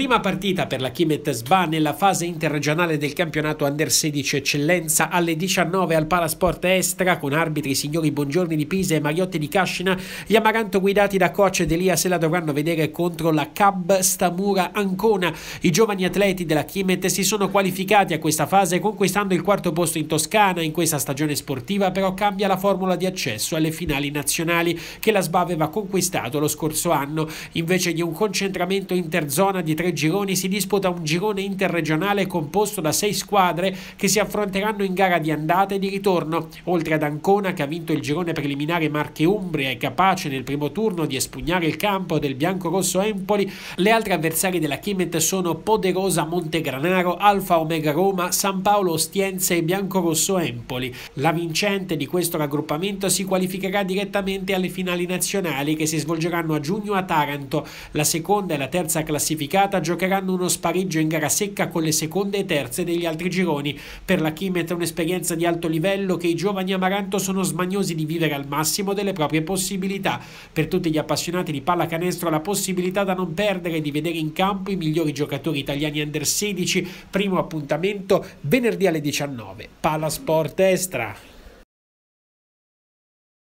Prima partita per la Kimet Sba nella fase interregionale del campionato Under 16 Eccellenza alle 19 al Palasport Estra con arbitri signori Bongiorni di Pisa e Mariotti di Cascina. Gli Amaranto guidati da coach Delia se la dovranno vedere contro la Cab Stamura Ancona. I giovani atleti della Kimet si sono qualificati a questa fase conquistando il quarto posto in Toscana. In questa stagione sportiva però cambia la formula di accesso alle finali nazionali che la Sba aveva conquistato lo scorso anno invece di un concentramento interzona di tre due gironi si disputa un girone interregionale composto da sei squadre che si affronteranno in gara di andata e di ritorno, oltre ad Ancona che ha vinto il girone preliminare Marche Umbria e capace nel primo turno di espugnare il campo del biancorosso Empoli, le altre avversarie della Chimet sono Poderosa Montegranaro, Alfa Omega Roma, San Paolo Ostiense e Biancorosso Empoli. La vincente di questo raggruppamento si qualificherà direttamente alle finali nazionali che si svolgeranno a giugno a Taranto. La seconda e la terza classificata giocheranno uno spareggio in gara secca con le seconde e terze degli altri gironi. Per la Kimet è un'esperienza di alto livello che i giovani Amaranto sono smagnosi di vivere al massimo delle proprie possibilità. Per tutti gli appassionati di pallacanestro la possibilità da non perdere di vedere in campo i migliori giocatori italiani under 16, primo appuntamento venerdì alle 19. Palasport Estra.